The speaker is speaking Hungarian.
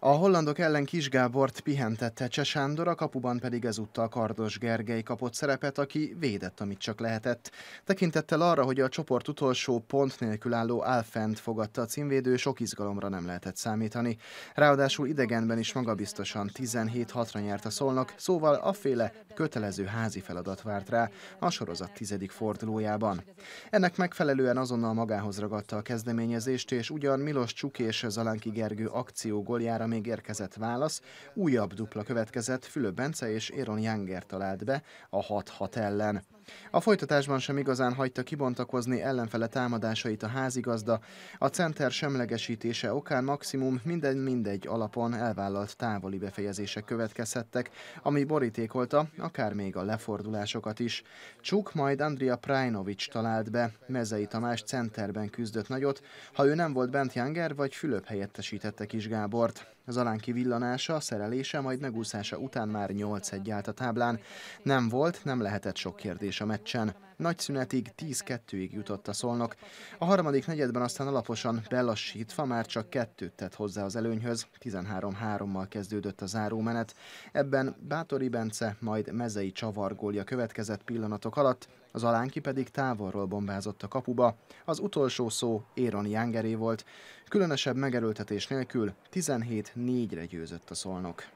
A hollandok ellen Kis Gábort pihentette Csesándor, a kapuban pedig ezúttal Kardos Gergely kapott szerepet, aki védett, amit csak lehetett. Tekintettel arra, hogy a csoport utolsó pont nélkül álló Alfent fogadta a címvédő, sok izgalomra nem lehetett számítani. Ráadásul idegenben is magabiztosan 17-6-ra nyert a szolnok, szóval a féle kötelező házi feladat várt rá a sorozat tizedik fordulójában. Ennek megfelelően azonnal magához ragadta a kezdeményezést, és ugyan Milos Csuk és Zalánki Gergő akció goljára még érkezett válasz, újabb dupla következett, Fülöp Bence és Éron Janger talált be a 6-6 ellen. A folytatásban sem igazán hagyta kibontakozni ellenfele támadásait a házigazda, a center semlegesítése okán maximum minden-mindegy alapon elvállalt távoli befejezések következhettek, ami borítékolta akár még a lefordulásokat is. Csuk majd Andrea Prajnovic talált be, Mezei Tamás centerben küzdött nagyot, ha ő nem volt bent Janger vagy Fülöp helyettesítette Kis Gábort. Zalánki villanása, szerelése, majd megúszása után már 8-1 állt a táblán. Nem volt, nem lehetett sok kérdés is a meccsen. Nagy szünetig 10-2-ig jutott a szolnok. A harmadik negyedben aztán alaposan belassítva már csak kettőt tett hozzá az előnyhöz, 13-3-mal kezdődött a zárómenet. Ebben Bátori Bence, majd Mezei csavargólja következett pillanatok alatt, az alánki pedig távolról bombázott a kapuba. Az utolsó szó Éron Jángeré volt. Különösebb megerőltetés nélkül 17-4-re győzött a szolnok.